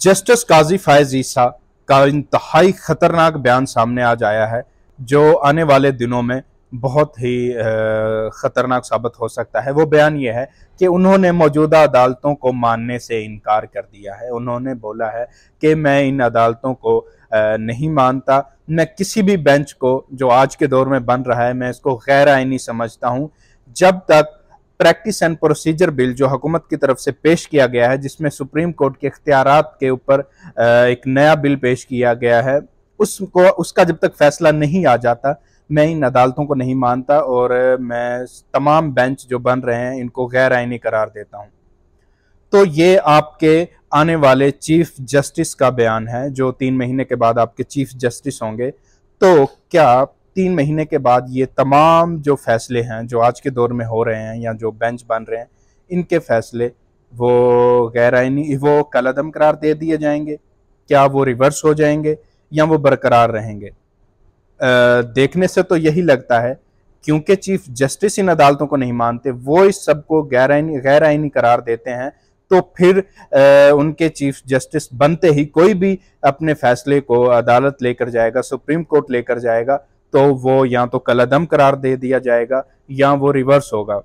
justice काजी फायज ईसा का इंतहाई ख़तरनाक बयान सामने आज आया है जो आने वाले दिनों में बहुत ही ख़तरनाक साबित हो सकता है वो बयान ये है कि उन्होंने मौजूदा अदालतों को मानने से इनकार कर दिया है उन्होंने बोला है कि मैं इन अदालतों को नहीं मानता मैं किसी भी बेंच को जो आज के दौर में बन रहा है मैं इसको गैर आइनी समझता हूँ जब तक प्रैक्टिस एंड प्रोसीजर बिल जो हुकूमत की तरफ से पेश किया गया है जिसमें सुप्रीम कोर्ट के अख्तियार के ऊपर एक नया बिल पेश किया गया है उसको उसका जब तक फैसला नहीं आ जाता मैं इन अदालतों को नहीं मानता और मैं तमाम बेंच जो बन रहे हैं इनको गैर आइनी करार देता हूँ तो ये आपके आने वाले चीफ जस्टिस का बयान है जो तीन महीने के बाद आपके चीफ जस्टिस होंगे तो क्या तीन महीने के बाद ये तमाम जो फैसले हैं जो आज के दौर में हो रहे हैं या जो बेंच बन रहे हैं इनके फैसले वो गैर आइनी वो कलदम करार दे दिए जाएंगे क्या वो रिवर्स हो जाएंगे या वो बरकरार रहेंगे आ, देखने से तो यही लगता है क्योंकि चीफ जस्टिस इन अदालतों को नहीं मानते वो इस सब को गैर आइनी गैर आइनी करार देते हैं तो फिर आ, उनके चीफ जस्टिस बनते ही कोई भी अपने फैसले को अदालत लेकर जाएगा सुप्रीम कोर्ट लेकर जाएगा तो वो या तो कलदम करार दे दिया जाएगा या वो रिवर्स होगा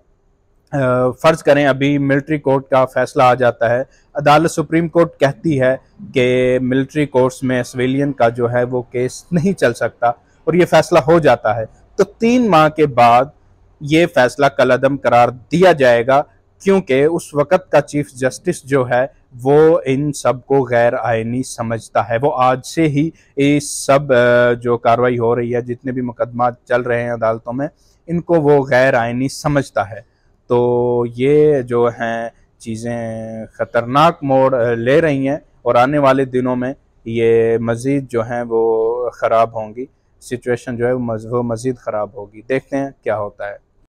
फ़र्ज़ करें अभी मिलिट्री कोर्ट का फैसला आ जाता है अदालत सुप्रीम कोर्ट कहती है कि मिलिट्री कोर्ट्स में सिविलियन का जो है वो केस नहीं चल सकता और ये फैसला हो जाता है तो तीन माह के बाद ये फैसला कलदम करार दिया जाएगा क्योंकि उस वक़्त का चीफ जस्टिस जो है वो इन सब को गैर आयनी समझता है वो आज से ही इस सब जो कार्रवाई हो रही है जितने भी मुकदमा चल रहे हैं अदालतों में इनको वो गैर आयनी समझता है तो ये जो हैं चीज़ें ख़तरनाक मोड़ ले रही हैं और आने वाले दिनों में ये मज़ीद जो हैं वो ख़राब होंगी सिचुएशन जो है वो मज़ीद ख़राब होगी देखते हैं क्या होता है